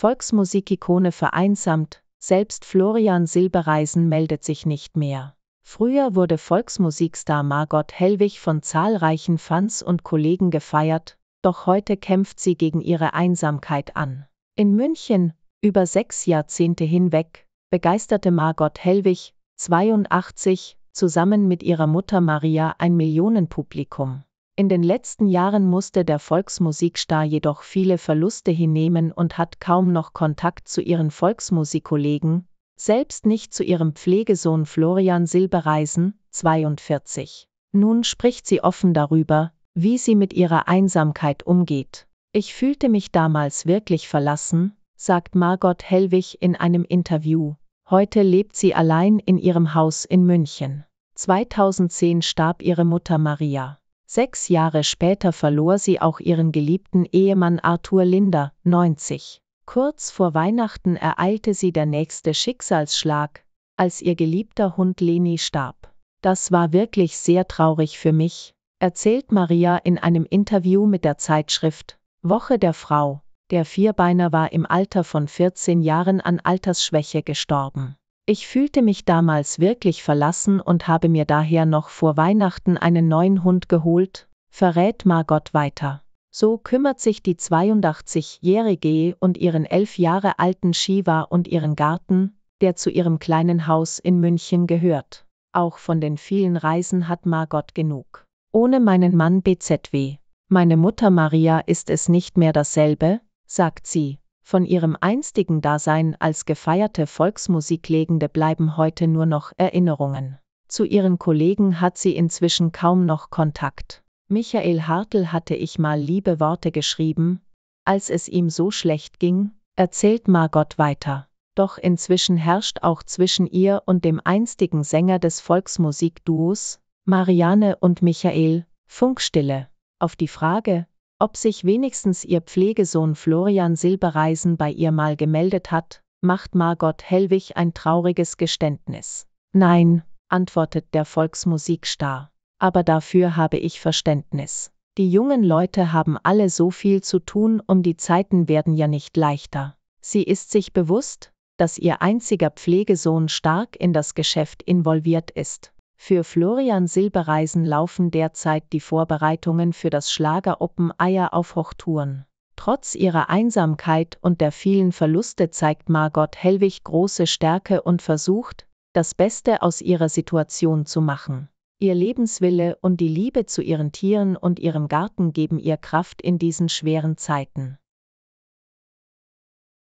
Volksmusikikone vereinsamt, selbst Florian Silbereisen meldet sich nicht mehr. Früher wurde Volksmusikstar Margot Hellwig von zahlreichen Fans und Kollegen gefeiert, doch heute kämpft sie gegen ihre Einsamkeit an. In München, über sechs Jahrzehnte hinweg, begeisterte Margot Hellwig, 82, zusammen mit ihrer Mutter Maria ein Millionenpublikum. In den letzten Jahren musste der Volksmusikstar jedoch viele Verluste hinnehmen und hat kaum noch Kontakt zu ihren Volksmusikkollegen, selbst nicht zu ihrem Pflegesohn Florian Silbereisen, 42. Nun spricht sie offen darüber, wie sie mit ihrer Einsamkeit umgeht. Ich fühlte mich damals wirklich verlassen, sagt Margot Hellwig in einem Interview. Heute lebt sie allein in ihrem Haus in München. 2010 starb ihre Mutter Maria. Sechs Jahre später verlor sie auch ihren geliebten Ehemann Arthur Linder, 90. Kurz vor Weihnachten ereilte sie der nächste Schicksalsschlag, als ihr geliebter Hund Leni starb. Das war wirklich sehr traurig für mich, erzählt Maria in einem Interview mit der Zeitschrift Woche der Frau. Der Vierbeiner war im Alter von 14 Jahren an Altersschwäche gestorben. Ich fühlte mich damals wirklich verlassen und habe mir daher noch vor Weihnachten einen neuen Hund geholt, verrät Margot weiter. So kümmert sich die 82-Jährige und ihren elf Jahre alten Shiva und ihren Garten, der zu ihrem kleinen Haus in München gehört. Auch von den vielen Reisen hat Margot genug. Ohne meinen Mann BZW. Meine Mutter Maria ist es nicht mehr dasselbe, sagt sie von ihrem einstigen Dasein als gefeierte Volksmusiklegende bleiben heute nur noch Erinnerungen. Zu ihren Kollegen hat sie inzwischen kaum noch Kontakt. Michael Hartl hatte ich mal liebe Worte geschrieben, als es ihm so schlecht ging, erzählt Margot weiter. Doch inzwischen herrscht auch zwischen ihr und dem einstigen Sänger des Volksmusikduos, Marianne und Michael, Funkstille. Auf die Frage, ob sich wenigstens ihr Pflegesohn Florian Silbereisen bei ihr mal gemeldet hat, macht Margot Hellwig ein trauriges Geständnis. Nein, antwortet der Volksmusikstar, aber dafür habe ich Verständnis. Die jungen Leute haben alle so viel zu tun und die Zeiten werden ja nicht leichter. Sie ist sich bewusst, dass ihr einziger Pflegesohn stark in das Geschäft involviert ist. Für Florian Silbereisen laufen derzeit die Vorbereitungen für das Schlager Open Eier auf Hochtouren. Trotz ihrer Einsamkeit und der vielen Verluste zeigt Margot Hellwig große Stärke und versucht, das Beste aus ihrer Situation zu machen. Ihr Lebenswille und die Liebe zu ihren Tieren und ihrem Garten geben ihr Kraft in diesen schweren Zeiten.